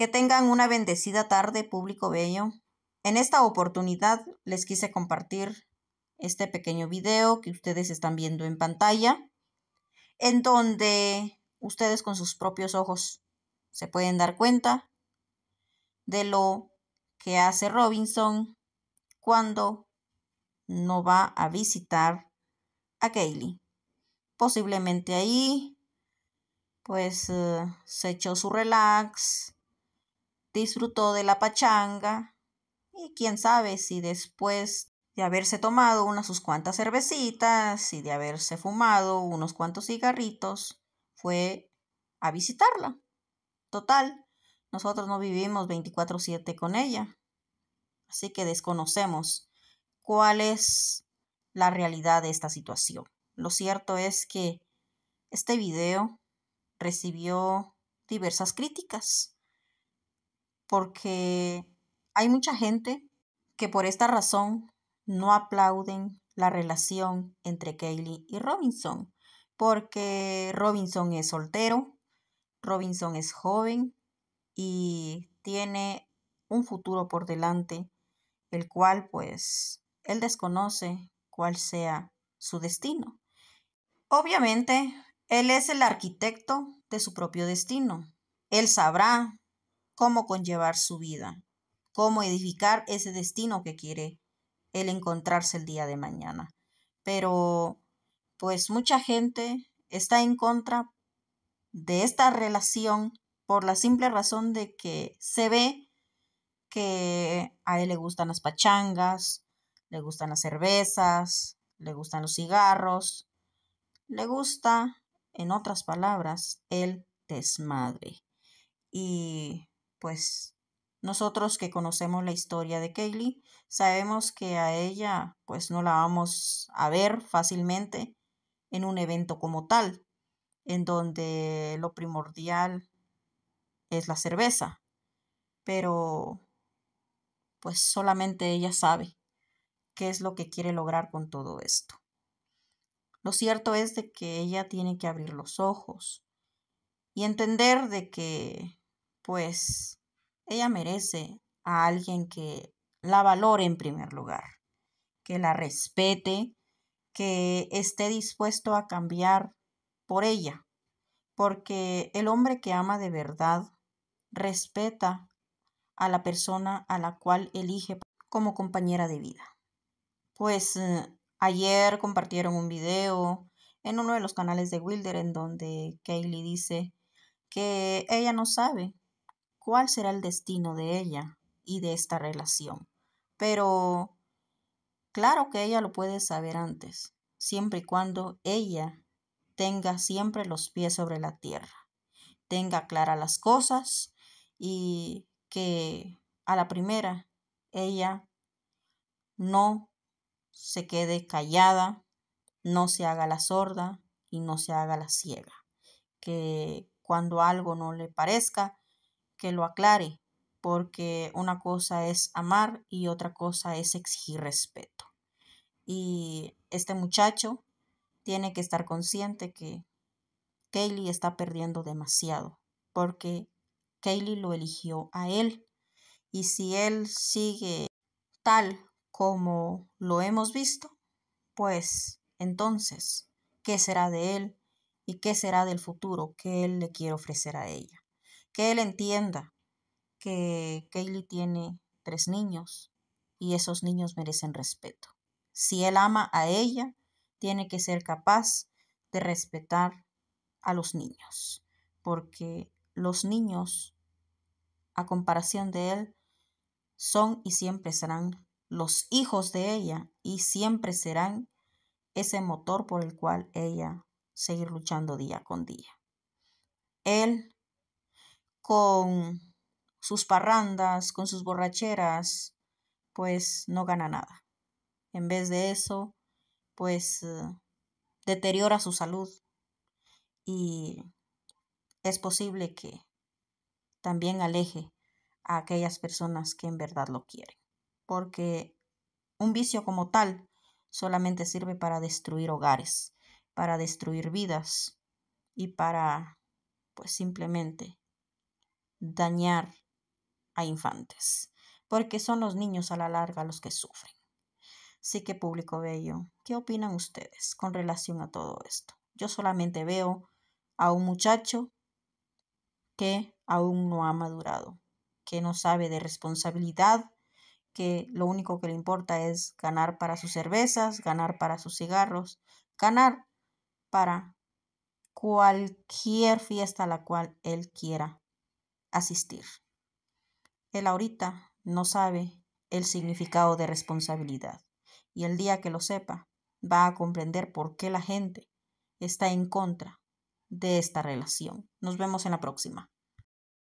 Que tengan una bendecida tarde, público bello. En esta oportunidad les quise compartir este pequeño video que ustedes están viendo en pantalla, en donde ustedes con sus propios ojos se pueden dar cuenta de lo que hace Robinson cuando no va a visitar a Kaylee. Posiblemente ahí, pues eh, se echó su relax, disfrutó de la pachanga y quién sabe si después de haberse tomado unas sus cuantas cervecitas y de haberse fumado unos cuantos cigarritos, fue a visitarla. Total, nosotros no vivimos 24/7 con ella, así que desconocemos cuál es la realidad de esta situación. Lo cierto es que este video recibió diversas críticas porque hay mucha gente que por esta razón no aplauden la relación entre Kaylee y Robinson, porque Robinson es soltero, Robinson es joven y tiene un futuro por delante, el cual pues él desconoce cuál sea su destino. Obviamente, él es el arquitecto de su propio destino. Él sabrá cómo conllevar su vida, cómo edificar ese destino que quiere el encontrarse el día de mañana. Pero pues mucha gente está en contra de esta relación por la simple razón de que se ve que a él le gustan las pachangas, le gustan las cervezas, le gustan los cigarros, le gusta, en otras palabras, el desmadre. Y pues nosotros que conocemos la historia de Kaylee, sabemos que a ella pues no la vamos a ver fácilmente en un evento como tal, en donde lo primordial es la cerveza, pero pues solamente ella sabe qué es lo que quiere lograr con todo esto. Lo cierto es de que ella tiene que abrir los ojos y entender de que pues ella merece a alguien que la valore en primer lugar, que la respete, que esté dispuesto a cambiar por ella, porque el hombre que ama de verdad respeta a la persona a la cual elige como compañera de vida. Pues eh, ayer compartieron un video en uno de los canales de Wilder en donde Kaylee dice que ella no sabe cuál será el destino de ella y de esta relación. Pero claro que ella lo puede saber antes, siempre y cuando ella tenga siempre los pies sobre la tierra, tenga claras las cosas y que a la primera ella no se quede callada, no se haga la sorda y no se haga la ciega, que cuando algo no le parezca, que lo aclare, porque una cosa es amar y otra cosa es exigir respeto. Y este muchacho tiene que estar consciente que Kaylee está perdiendo demasiado, porque Kaylee lo eligió a él. Y si él sigue tal como lo hemos visto, pues entonces, ¿qué será de él y qué será del futuro que él le quiere ofrecer a ella? que él entienda que Kaylee tiene tres niños y esos niños merecen respeto. Si él ama a ella, tiene que ser capaz de respetar a los niños, porque los niños, a comparación de él, son y siempre serán los hijos de ella y siempre serán ese motor por el cual ella seguir luchando día con día. Él con sus parrandas, con sus borracheras, pues no gana nada. En vez de eso, pues eh, deteriora su salud y es posible que también aleje a aquellas personas que en verdad lo quieren, porque un vicio como tal solamente sirve para destruir hogares, para destruir vidas y para, pues simplemente, dañar a infantes, porque son los niños a la larga los que sufren. Así que público bello, ¿qué opinan ustedes con relación a todo esto? Yo solamente veo a un muchacho que aún no ha madurado, que no sabe de responsabilidad, que lo único que le importa es ganar para sus cervezas, ganar para sus cigarros, ganar para cualquier fiesta la cual él quiera asistir. Él ahorita no sabe el significado de responsabilidad y el día que lo sepa va a comprender por qué la gente está en contra de esta relación. Nos vemos en la próxima.